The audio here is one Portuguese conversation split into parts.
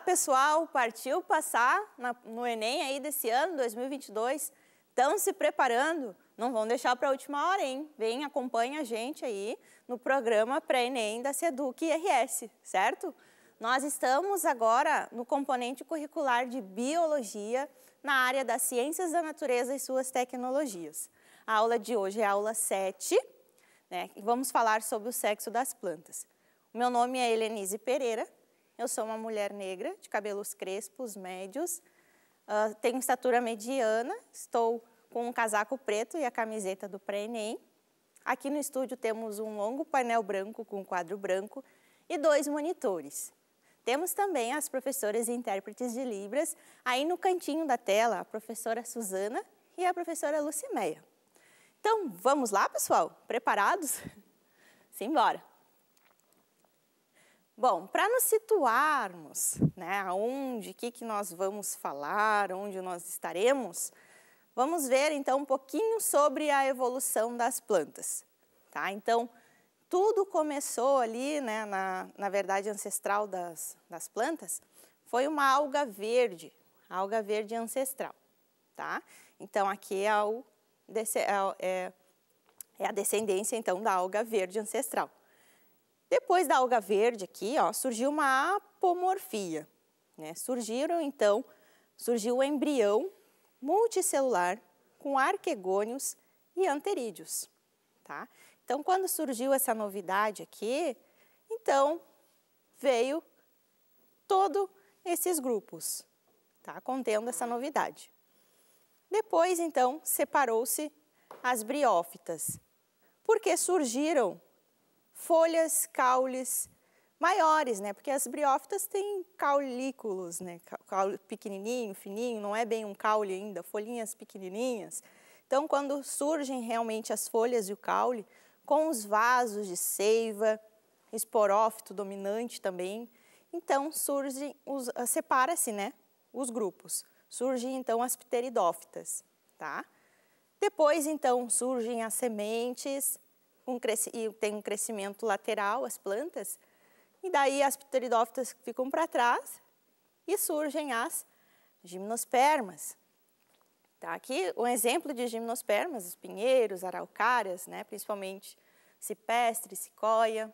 pessoal! Partiu passar na, no Enem aí desse ano, 2022. Estão se preparando? Não vão deixar para a última hora, hein? Vem, acompanha a gente aí no programa pré-ENEM da Seduc IRS, certo? Nós estamos agora no componente curricular de Biologia na área das Ciências da Natureza e suas tecnologias. A aula de hoje é a aula 7, né? E vamos falar sobre o sexo das plantas. Meu nome é Helenise Pereira, eu sou uma mulher negra, de cabelos crespos, médios, uh, tenho estatura mediana, estou com um casaco preto e a camiseta do pré-ENEM. Aqui no estúdio temos um longo painel branco com quadro branco e dois monitores. Temos também as professoras e intérpretes de Libras, aí no cantinho da tela, a professora Suzana e a professora Lucimeia. Então, vamos lá, pessoal? Preparados? Simbora! Bom, para nos situarmos, né, aonde, que que nós vamos falar, onde nós estaremos, vamos ver então um pouquinho sobre a evolução das plantas, tá? Então, tudo começou ali, né, na, na verdade ancestral das, das plantas, foi uma alga verde, alga verde ancestral, tá? Então, aqui é, o, é, é, é a descendência então da alga verde ancestral. Depois da alga verde aqui, ó, surgiu uma apomorfia. Né? Surgiram, então, surgiu o embrião multicelular com arquegônios e anterídeos. Tá? Então, quando surgiu essa novidade aqui, então veio todos esses grupos, tá? contendo essa novidade. Depois, então, separou-se as briófitas, porque surgiram folhas, caules maiores, né? Porque as briófitas têm caulículos, né? Caule pequenininho, fininho, não é bem um caule ainda, folhinhas pequenininhas. Então, quando surgem realmente as folhas e o caule, com os vasos de seiva, esporófito dominante também, então surgem, ah, separa-se, né? Os grupos. Surgem, então, as pteridófitas, tá? Depois, então, surgem as sementes, um e tem um crescimento lateral as plantas, e daí as pteridófitas ficam para trás e surgem as gimnospermas. Tá? Aqui um exemplo de gimnospermas, os pinheiros, araucárias, né? principalmente cipestre, sicóia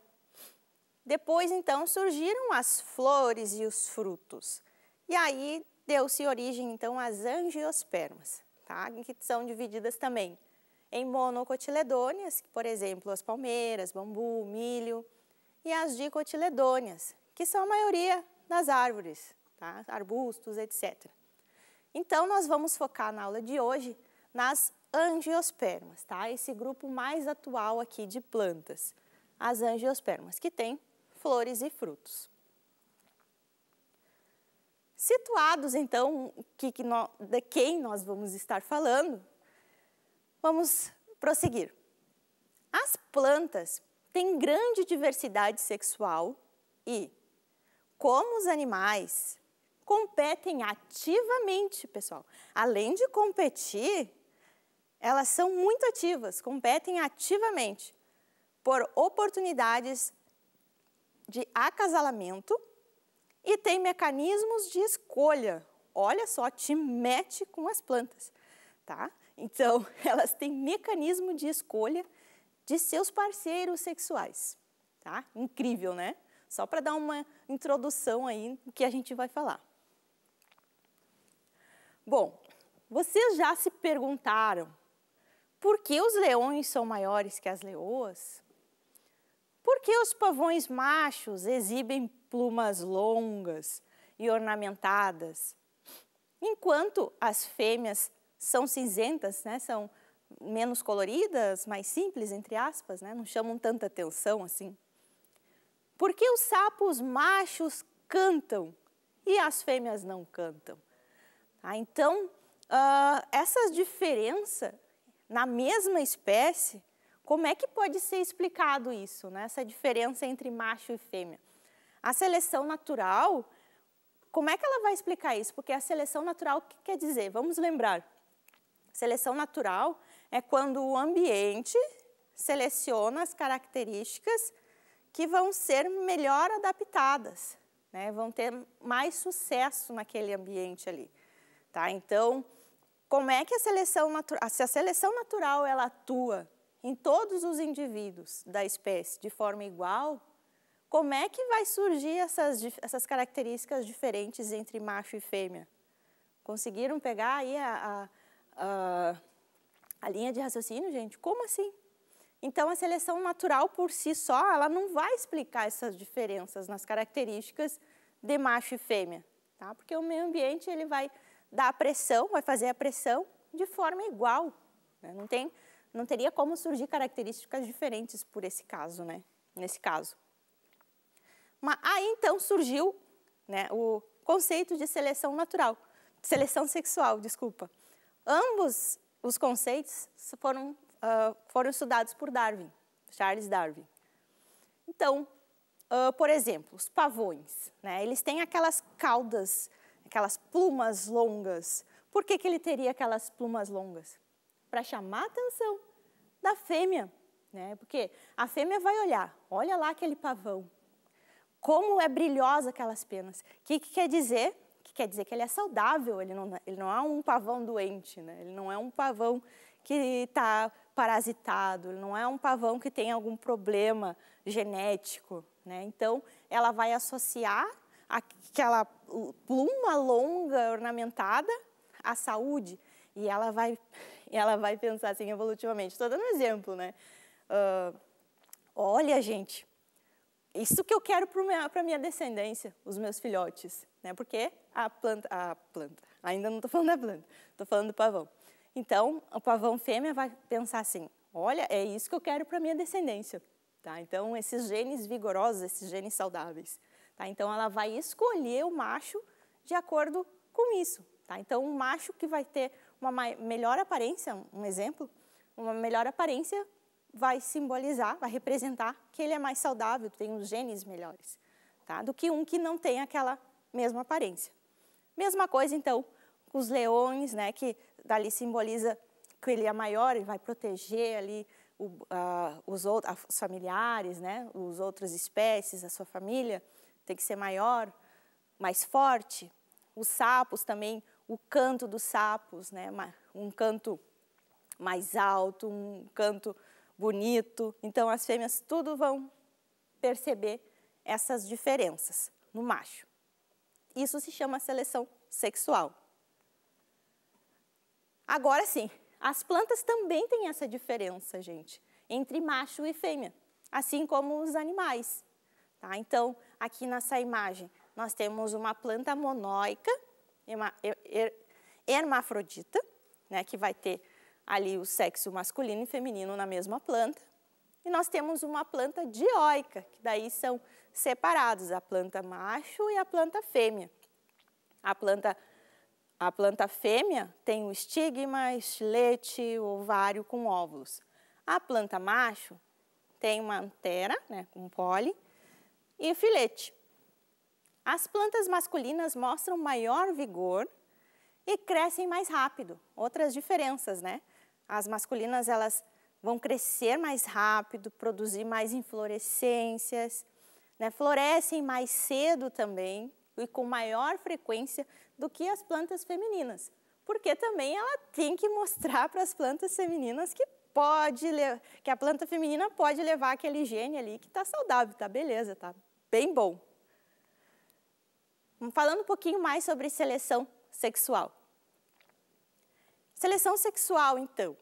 Depois, então, surgiram as flores e os frutos. E aí deu-se origem, então, às angiospermas, tá? que são divididas também em monocotiledôneas, por exemplo, as palmeiras, bambu, milho, e as dicotiledôneas, que são a maioria das árvores, tá? arbustos, etc. Então, nós vamos focar na aula de hoje nas angiospermas, tá? esse grupo mais atual aqui de plantas, as angiospermas, que têm flores e frutos. Situados, então, que, que no, de quem nós vamos estar falando, Vamos prosseguir. As plantas têm grande diversidade sexual e, como os animais, competem ativamente, pessoal. Além de competir, elas são muito ativas, competem ativamente por oportunidades de acasalamento e têm mecanismos de escolha. Olha só, te mete com as plantas, tá? Então, elas têm mecanismo de escolha de seus parceiros sexuais. Tá? Incrível, né? Só para dar uma introdução aí no que a gente vai falar. Bom, vocês já se perguntaram por que os leões são maiores que as leoas? Por que os pavões machos exibem plumas longas e ornamentadas, enquanto as fêmeas são cinzentas, né? São menos coloridas, mais simples, entre aspas, né? Não chamam tanta atenção assim. Por que os sapos machos cantam e as fêmeas não cantam? Ah, então, uh, ah, essas diferença na mesma espécie, como é que pode ser explicado isso, né? essa diferença entre macho e fêmea? A seleção natural, como é que ela vai explicar isso? Porque a seleção natural, o que quer dizer? Vamos lembrar. Seleção natural é quando o ambiente seleciona as características que vão ser melhor adaptadas, né? vão ter mais sucesso naquele ambiente ali. Tá? Então, como é que a seleção, se a seleção natural ela atua em todos os indivíduos da espécie de forma igual, como é que vai surgir essas, essas características diferentes entre macho e fêmea? Conseguiram pegar aí a, a uh, a linha de raciocínio, gente? Como assim? Então, a seleção natural por si só, ela não vai explicar essas diferenças nas características de macho e fêmea, tá? Porque o meio ambiente, ele vai dar a pressão, vai fazer a pressão de forma igual, né? Não tem, não teria como surgir características diferentes por esse caso, né? Nesse caso. Mas aí, então, surgiu né, o conceito de seleção natural, seleção sexual, desculpa. Ambos os conceitos foram, uh, foram estudados por Darwin, Charles Darwin. Então, uh, por exemplo, os pavões, né? eles têm aquelas caudas, aquelas plumas longas. Por que, que ele teria aquelas plumas longas? Para chamar a atenção da fêmea, né? porque a fêmea vai olhar, olha lá aquele pavão, como é brilhosa aquelas penas. O que, que quer dizer? quer dizer que ele é saudável, ele não, ele não é um pavão doente, né? ele não é um pavão que está parasitado, ele não é um pavão que tem algum problema genético. Né? Então, ela vai associar aquela pluma longa ornamentada à saúde e ela vai, ela vai pensar assim evolutivamente. Estou dando um exemplo, né? Uh, olha, gente, isso que eu quero para a minha descendência, os meus filhotes, né? Porque a planta, a planta, ainda não estou falando da planta, estou falando do pavão. Então, o pavão fêmea vai pensar assim: olha, é isso que eu quero para minha descendência, tá? Então, esses genes vigorosos, esses genes saudáveis, tá? Então, ela vai escolher o macho de acordo com isso, tá? Então, um macho que vai ter uma melhor aparência, um exemplo, uma melhor aparência vai simbolizar, vai representar que ele é mais saudável, tem os genes melhores, tá? do que um que não tem aquela mesma aparência. Mesma coisa, então, com os leões, né, que dali simboliza que ele é maior e vai proteger ali o, uh, os, outros, os familiares, né, os outras espécies, a sua família, tem que ser maior, mais forte. Os sapos também, o canto dos sapos, né, um canto mais alto, um canto bonito. Então, as fêmeas tudo vão perceber essas diferenças no macho. Isso se chama seleção sexual. Agora sim, as plantas também têm essa diferença, gente, entre macho e fêmea, assim como os animais. Tá? Então, aqui nessa imagem, nós temos uma planta monóica, hermafrodita, né, que vai ter ali o sexo masculino e feminino na mesma planta. E nós temos uma planta dioica, que daí são separados a planta macho e a planta fêmea. A planta, a planta fêmea tem o estigma, estilete, ovário com óvulos. A planta macho tem uma antera, né, com pole, e filete. As plantas masculinas mostram maior vigor e crescem mais rápido. Outras diferenças, né? As masculinas elas vão crescer mais rápido, produzir mais inflorescências, né? florescem mais cedo também e com maior frequência do que as plantas femininas, porque também ela tem que mostrar para as plantas femininas que pode que a planta feminina pode levar aquele gene ali que está saudável, tá beleza, tá bem bom. Falando um pouquinho mais sobre seleção sexual. Seleção sexual, então,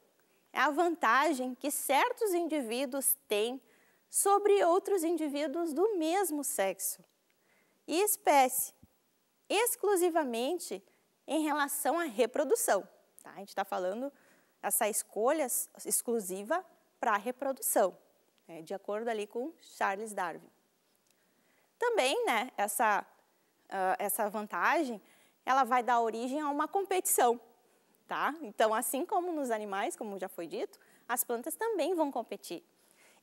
é a vantagem que certos indivíduos têm sobre outros indivíduos do mesmo sexo e espécie, exclusivamente em relação à reprodução. Tá? A gente está falando essa escolha exclusiva para a reprodução, né? de acordo ali com Charles Darwin. Também, né, essa, uh, essa vantagem, ela vai dar origem a uma competição tá? Então, assim como nos animais, como já foi dito, as plantas também vão competir.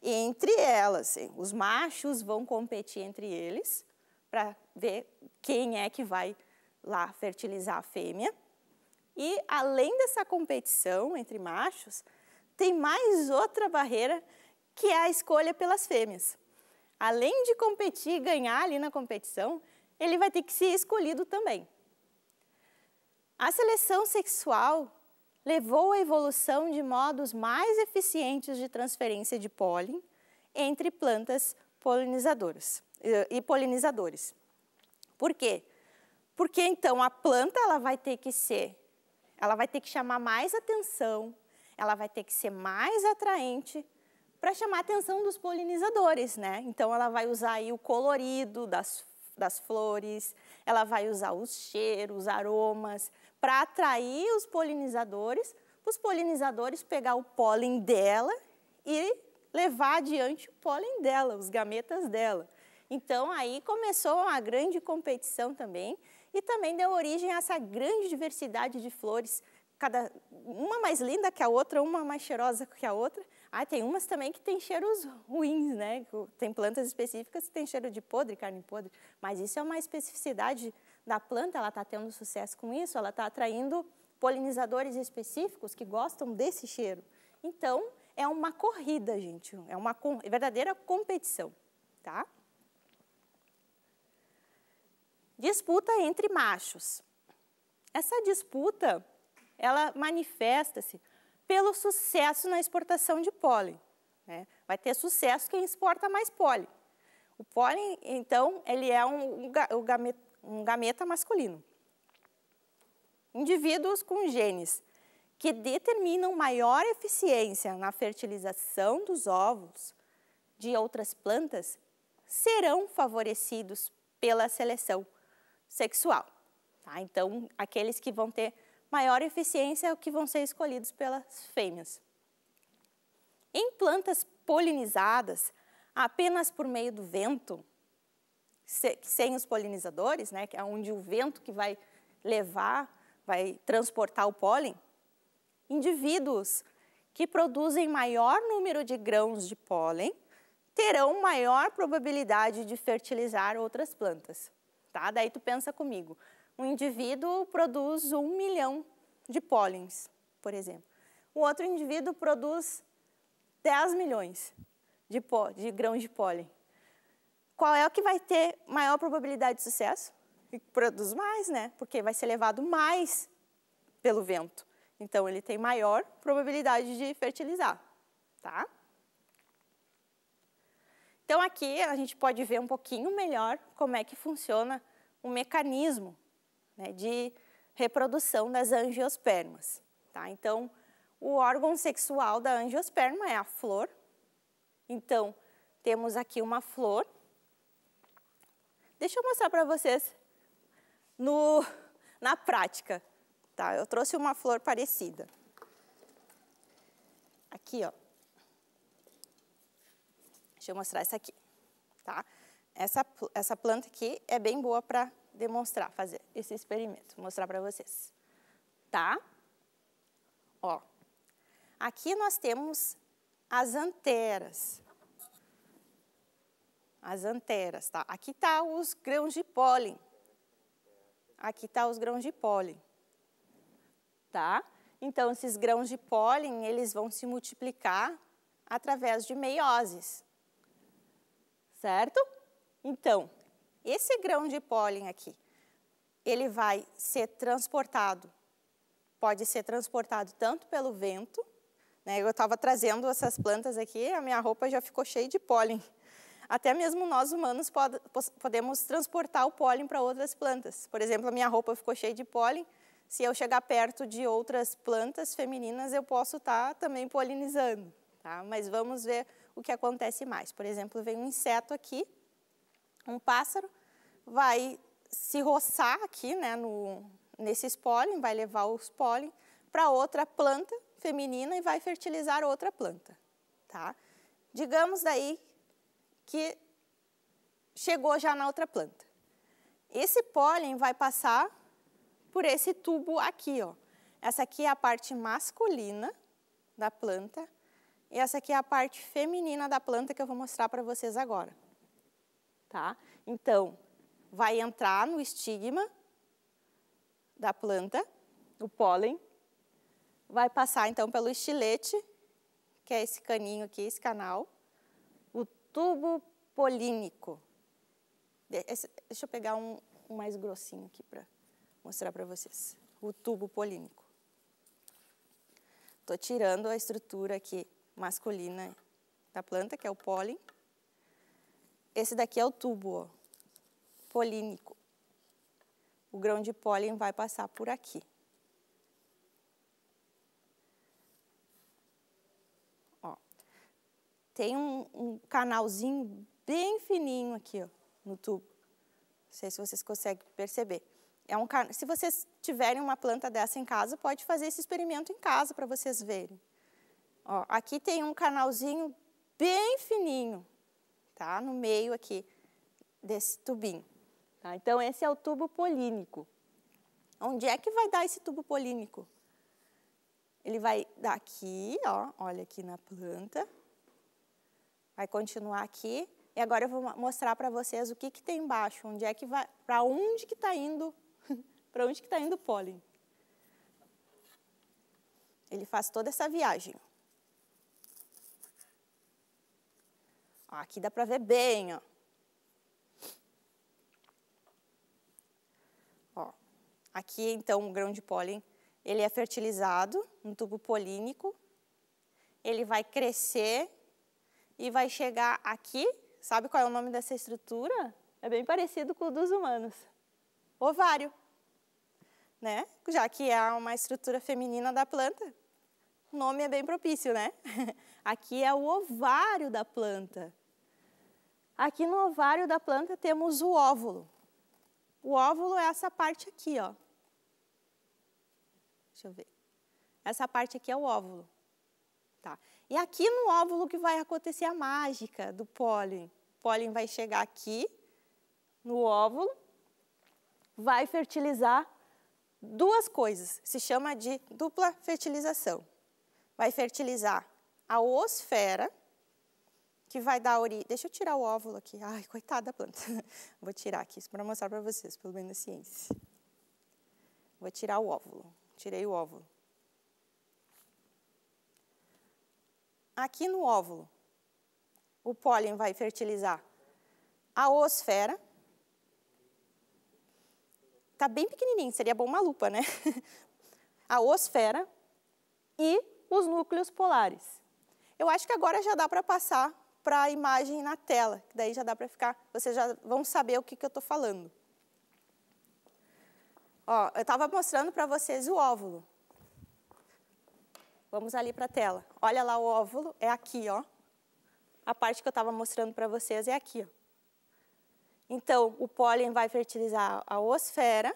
E entre elas, os machos vão competir entre eles para ver quem é que vai lá fertilizar a fêmea. E além dessa competição entre machos, tem mais outra barreira que é a escolha pelas fêmeas. Além de competir e ganhar ali na competição, ele vai ter que ser escolhido também. A seleção sexual levou à evolução de modos mais eficientes de transferência de pólen entre plantas polinizadoras eh, e polinizadores. Por quê? Porque então a planta ela vai ter que ser, ela vai ter que chamar mais atenção, ela vai ter que ser mais atraente para chamar a atenção dos polinizadores, né? Então ela vai usar aí o colorido das, das flores, ela vai usar os cheiros, aromas, para atrair os polinizadores, para os polinizadores pegar o pólen dela e levar adiante o pólen dela, os gametas dela. Então aí começou uma grande competição também e também deu origem a essa grande diversidade de flores, cada uma mais linda que a outra, uma mais cheirosa que a outra. Ah, tem umas também que tem cheiros ruins, né? Tem plantas específicas que tem cheiro de podre, carne podre, mas isso é uma especificidade da planta, ela está tendo sucesso com isso, ela está atraindo polinizadores específicos que gostam desse cheiro. Então, é uma corrida, gente, é uma é verdadeira competição, tá? Disputa entre machos. Essa disputa, ela manifesta-se pelo sucesso na exportação de pólen. Né? Vai ter sucesso quem exporta mais pólen. O pólen, então, ele é um, um, um gameto um gameta masculino. Indivíduos com genes que determinam maior eficiência na fertilização dos ovos de outras plantas serão favorecidos pela seleção sexual. Tá? Então, aqueles que vão ter maior eficiência é o que vão ser escolhidos pelas fêmeas. Em plantas polinizadas apenas por meio do vento, sem os polinizadores, né, que é onde o vento que vai levar, vai transportar o pólen, indivíduos que produzem maior número de grãos de pólen terão maior probabilidade de fertilizar outras plantas. Tá? Daí tu pensa comigo, um indivíduo produz um milhão de pólens, por exemplo. O outro indivíduo produz 10 milhões de, pó, de grãos de pólen qual é o que vai ter maior probabilidade de sucesso? E produz mais, né? Porque vai ser levado mais pelo vento. Então, ele tem maior probabilidade de fertilizar, tá? Então, aqui a gente pode ver um pouquinho melhor como é que funciona o mecanismo né, de reprodução das angiospermas. Tá? Então, o órgão sexual da angiosperma é a flor. Então, temos aqui uma flor Deixa eu mostrar para vocês no, na prática. Tá? Eu trouxe uma flor parecida. Aqui, ó. Deixa eu mostrar essa aqui. Tá? Essa, essa planta aqui é bem boa para demonstrar, fazer esse experimento, mostrar para vocês. Tá? Ó. Aqui nós temos as anteras as anteras, tá? Aqui tá os grãos de pólen. Aqui tá os grãos de pólen. Tá? Então, esses grãos de pólen, eles vão se multiplicar através de meioses. Certo? Então, esse grão de pólen aqui, ele vai ser transportado, pode ser transportado tanto pelo vento, né, eu estava trazendo essas plantas aqui, a minha roupa já ficou cheia de pólen. Até mesmo nós humanos pod podemos transportar o pólen para outras plantas. Por exemplo, a minha roupa ficou cheia de pólen. Se eu chegar perto de outras plantas femininas, eu posso estar tá também polinizando. Tá? Mas vamos ver o que acontece mais. Por exemplo, vem um inseto aqui, um pássaro, vai se roçar aqui né, no, nesses pólen, vai levar os pólen para outra planta feminina e vai fertilizar outra planta. Tá? Digamos daí que chegou já na outra planta. Esse pólen vai passar por esse tubo aqui, ó. Essa aqui é a parte masculina da planta e essa aqui é a parte feminina da planta que eu vou mostrar para vocês agora. Tá? Então, vai entrar no estigma da planta, o pólen, vai passar então pelo estilete, que é esse caninho aqui, esse canal, tubo polínico. Esse, deixa eu pegar um, um mais grossinho aqui para mostrar para vocês. O tubo polínico. Estou tirando a estrutura aqui masculina da planta, que é o pólen. Esse daqui é o tubo ó, polínico. O grão de pólen vai passar por aqui. tem um, um canalzinho bem fininho aqui ó, no tubo. Não sei se vocês conseguem perceber. É um, se vocês tiverem uma planta dessa em casa, pode fazer esse experimento em casa para vocês verem. Ó, aqui tem um canalzinho bem fininho, tá? No meio aqui desse tubinho. Tá? Então, esse é o tubo polínico. Onde é que vai dar esse tubo polínico? Ele vai dar aqui, ó, olha aqui na planta, vai continuar aqui. E agora eu vou mostrar para vocês o que, que tem embaixo, onde é que vai, para onde que está indo, para onde que está indo o pólen. Ele faz toda essa viagem. Ó, aqui dá para ver bem, ó. ó. Aqui, então, o grão de pólen, ele é fertilizado, um tubo polínico. Ele vai crescer e vai chegar aqui. Sabe qual é o nome dessa estrutura? É bem parecido com o dos humanos. Ovário. Né? Já que é uma estrutura feminina da planta, o nome é bem propício, né? Aqui é o ovário da planta. Aqui no ovário da planta temos o óvulo. O óvulo é essa parte aqui, ó. Deixa eu ver. Essa parte aqui é o óvulo. Tá? E aqui no óvulo que vai acontecer a mágica do pólen. O pólen vai chegar aqui no óvulo, vai fertilizar duas coisas, se chama de dupla fertilização. Vai fertilizar a osfera, que vai dar origem. Deixa eu tirar o óvulo aqui. Ai, coitada da planta. Vou tirar aqui, isso para mostrar para vocês, pelo menos da ciência. Vou tirar o óvulo. Tirei o óvulo. aqui no óvulo. O pólen vai fertilizar a oosfera. Está bem pequenininho, seria bom uma lupa, né? A oosfera e os núcleos polares. Eu acho que agora já dá para passar para a imagem na tela, que daí já dá para ficar, vocês já vão saber o que, que eu estou falando. Ó, eu estava mostrando para vocês o óvulo. Vamos ali para a tela. Olha lá o óvulo, é aqui, ó. A parte que eu estava mostrando para vocês é aqui, ó. Então, o pólen vai fertilizar a osfera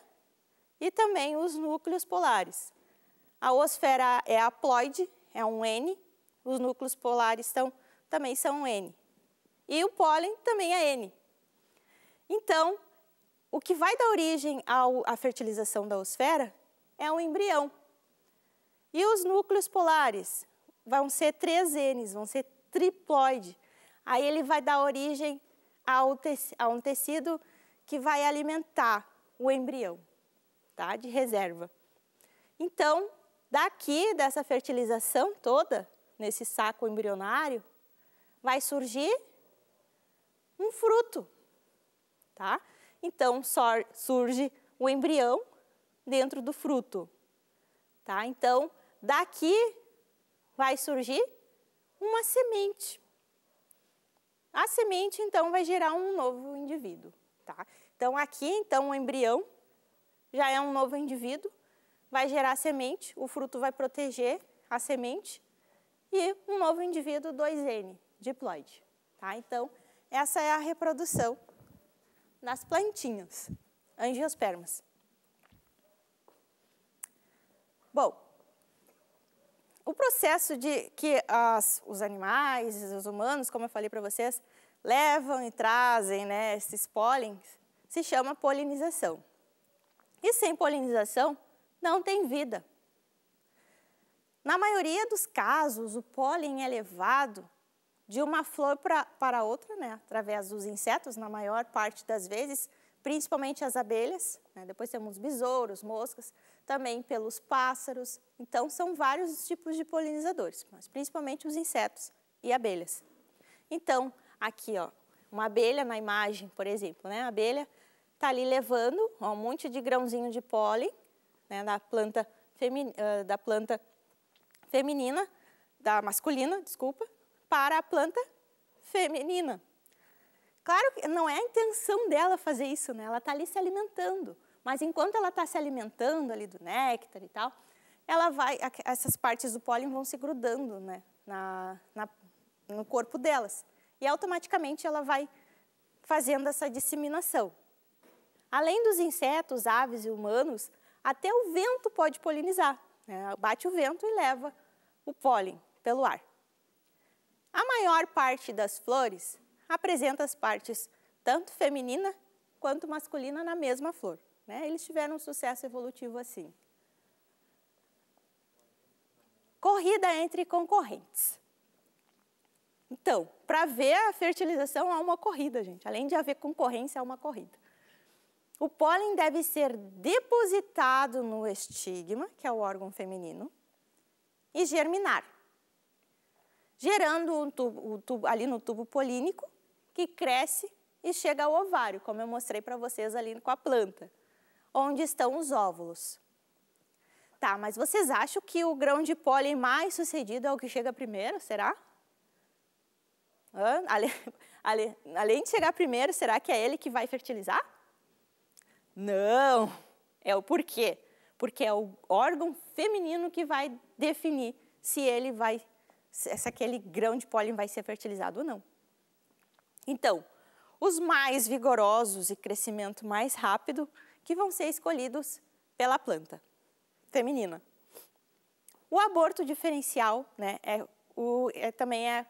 e também os núcleos polares. A osfera é haploide, é um N, os núcleos polares também são um N. E o pólen também é N. Então, o que vai dar origem à fertilização da osfera é um embrião, e os núcleos polares vão ser três N's, vão ser triploide. Aí ele vai dar origem a um tecido que vai alimentar o embrião, tá? De reserva. Então, daqui dessa fertilização toda nesse saco embrionário, vai surgir um fruto, tá? Então surge o embrião dentro do fruto, tá? Então daqui vai surgir uma semente. A semente, então, vai gerar um novo indivíduo. Tá? Então, aqui, então, o embrião já é um novo indivíduo, vai gerar semente, o fruto vai proteger a semente e um novo indivíduo 2N, diploide. Tá? Então, essa é a reprodução nas plantinhas, angiospermas. Bom, o processo de que as, os animais, os humanos, como eu falei para vocês, levam e trazem né, esses pólen se chama polinização. E sem polinização, não tem vida. Na maioria dos casos, o pólen é levado de uma flor pra, para outra, né, através dos insetos, na maior parte das vezes, principalmente as abelhas, né? depois temos besouros, moscas, também pelos pássaros. Então, são vários tipos de polinizadores, mas principalmente os insetos e abelhas. Então, aqui, ó, uma abelha na imagem, por exemplo, né? a abelha está ali levando ó, um monte de grãozinho de pólen né? da, planta da planta feminina, da masculina, desculpa, para a planta feminina. Claro que não é a intenção dela fazer isso, né? Ela está ali se alimentando. Mas enquanto ela está se alimentando ali do néctar e tal, ela vai, essas partes do pólen vão se grudando né, na, na, no corpo delas. E automaticamente ela vai fazendo essa disseminação. Além dos insetos, aves e humanos, até o vento pode polinizar. Né? Bate o vento e leva o pólen pelo ar. A maior parte das flores apresenta as partes tanto feminina quanto masculina na mesma flor. Né? Eles tiveram um sucesso evolutivo assim. Corrida entre concorrentes. Então, para ver a fertilização, há uma corrida, gente. Além de haver concorrência, há uma corrida. O pólen deve ser depositado no estigma, que é o órgão feminino, e germinar, gerando um tubo, um tubo, ali no tubo polínico que cresce e chega ao ovário, como eu mostrei para vocês ali com a planta, onde estão os óvulos. Tá, mas vocês acham que o grão de pólen mais sucedido é o que chega primeiro, será? além de chegar primeiro, será que é ele que vai fertilizar? Não! É o porquê. Porque é o órgão feminino que vai definir se ele vai, se aquele grão de pólen vai ser fertilizado ou não. Então, os mais vigorosos e crescimento mais rápido que vão ser escolhidos pela planta feminina. O aborto diferencial né, é, o, é também é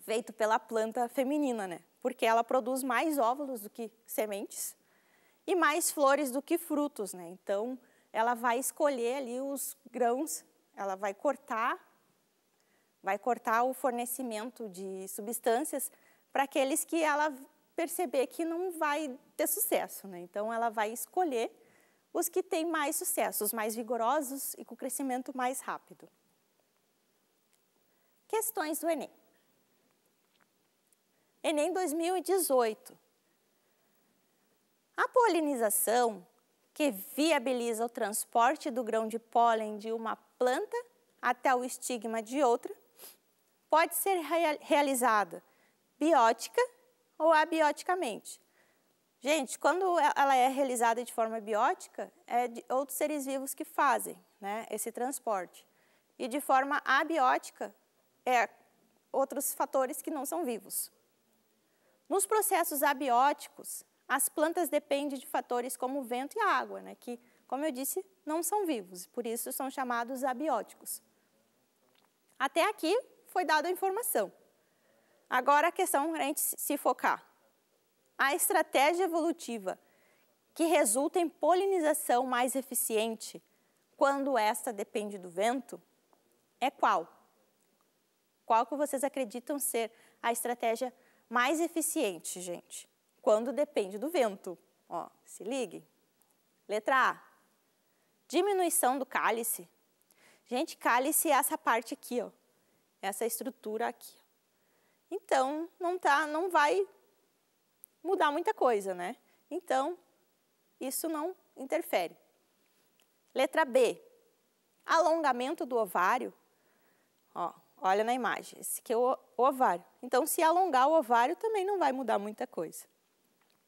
feito pela planta feminina, né, porque ela produz mais óvulos do que sementes e mais flores do que frutos. Né, então, ela vai escolher ali os grãos, ela vai cortar, vai cortar o fornecimento de substâncias para aqueles que ela perceber que não vai ter sucesso. Né? Então, ela vai escolher os que têm mais sucesso, os mais vigorosos e com crescimento mais rápido. Questões do Enem. Enem 2018. A polinização, que viabiliza o transporte do grão de pólen de uma planta até o estigma de outra, pode ser realizada biótica ou abioticamente. Gente, quando ela é realizada de forma biótica, é de outros seres vivos que fazem né, esse transporte. E de forma abiótica, é outros fatores que não são vivos. Nos processos abióticos, as plantas dependem de fatores como o vento e a água, né, que, como eu disse, não são vivos, por isso são chamados abióticos. Até aqui foi dada a informação. Agora a questão é a gente se focar. A estratégia evolutiva que resulta em polinização mais eficiente quando esta depende do vento é qual? Qual que vocês acreditam ser a estratégia mais eficiente, gente? Quando depende do vento. Ó, se ligue. Letra A. Diminuição do cálice. Gente, cálice é essa parte aqui, ó. Essa estrutura aqui. Então, não, tá, não vai mudar muita coisa, né? Então, isso não interfere. Letra B, alongamento do ovário. Ó, olha na imagem, esse aqui é o ovário. Então, se alongar o ovário, também não vai mudar muita coisa.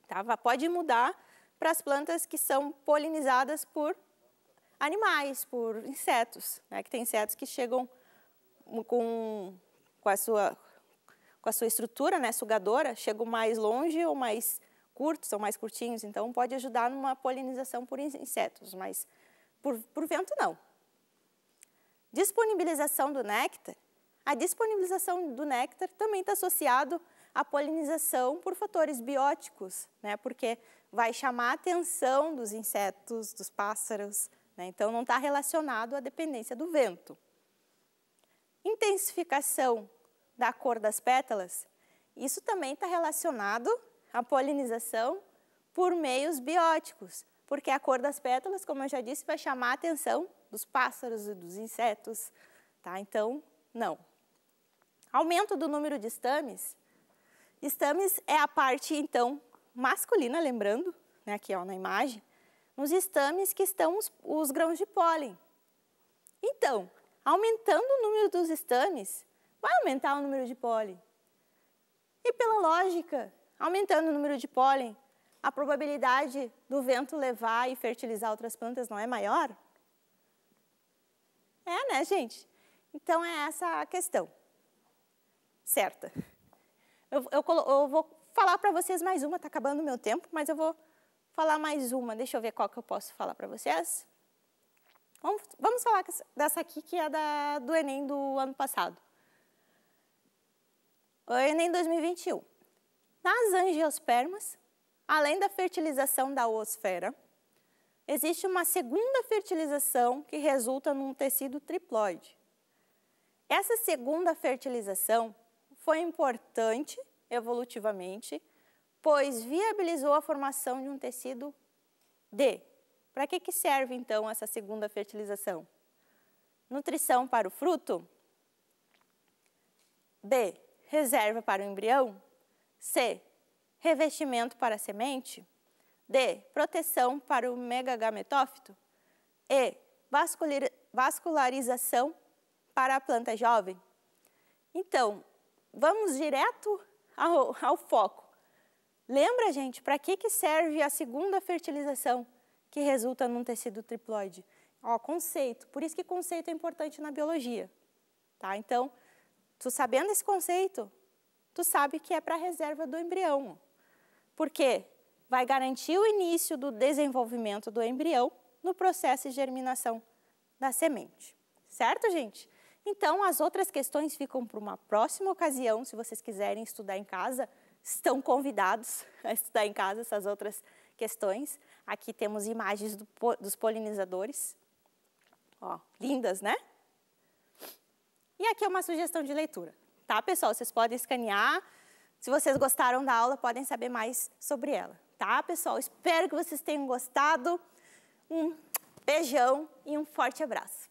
Tá? Pode mudar para as plantas que são polinizadas por animais, por insetos, né? que tem insetos que chegam com, com a sua com a sua estrutura né, sugadora, chegam mais longe ou mais curtos, são mais curtinhos, então pode ajudar numa polinização por insetos, mas por, por vento não. Disponibilização do néctar. A disponibilização do néctar também está associado à polinização por fatores bióticos, né, porque vai chamar a atenção dos insetos, dos pássaros, né, então não está relacionado à dependência do vento. Intensificação da cor das pétalas, isso também está relacionado à polinização por meios bióticos, porque a cor das pétalas, como eu já disse, vai chamar a atenção dos pássaros e dos insetos. Tá? Então, não. Aumento do número de estames. Estames é a parte, então, masculina, lembrando, né, aqui ó, na imagem, nos estames que estão os, os grãos de pólen. Então, aumentando o número dos estames, vai aumentar o número de pólen. E pela lógica, aumentando o número de pólen, a probabilidade do vento levar e fertilizar outras plantas não é maior? É, né, gente? Então é essa a questão. Certa. Eu, eu, eu vou falar para vocês mais uma, está acabando o meu tempo, mas eu vou falar mais uma. Deixa eu ver qual que eu posso falar para vocês. Vamos, vamos falar dessa aqui, que é da, do Enem do ano passado. Foi em 2021. Nas angiospermas, além da fertilização da oosfera, existe uma segunda fertilização que resulta num tecido triploide. Essa segunda fertilização foi importante evolutivamente, pois viabilizou a formação de um tecido D. Para que, que serve, então, essa segunda fertilização? Nutrição para o fruto? B reserva para o embrião. C. Revestimento para a semente. D. Proteção para o megagametófito. E. Vascularização para a planta jovem. Então, vamos direto ao, ao foco. Lembra, gente, para que, que serve a segunda fertilização que resulta num tecido triploide? Ó, conceito. Por isso que conceito é importante na biologia. Tá? Então, Tu sabendo esse conceito, tu sabe que é para a reserva do embrião. Por quê? Vai garantir o início do desenvolvimento do embrião no processo de germinação da semente. Certo, gente? Então, as outras questões ficam para uma próxima ocasião. Se vocês quiserem estudar em casa, estão convidados a estudar em casa essas outras questões. Aqui temos imagens do, dos polinizadores. Ó, lindas, né? E aqui é uma sugestão de leitura, tá, pessoal? Vocês podem escanear. Se vocês gostaram da aula, podem saber mais sobre ela, tá, pessoal? Espero que vocês tenham gostado. Um beijão e um forte abraço.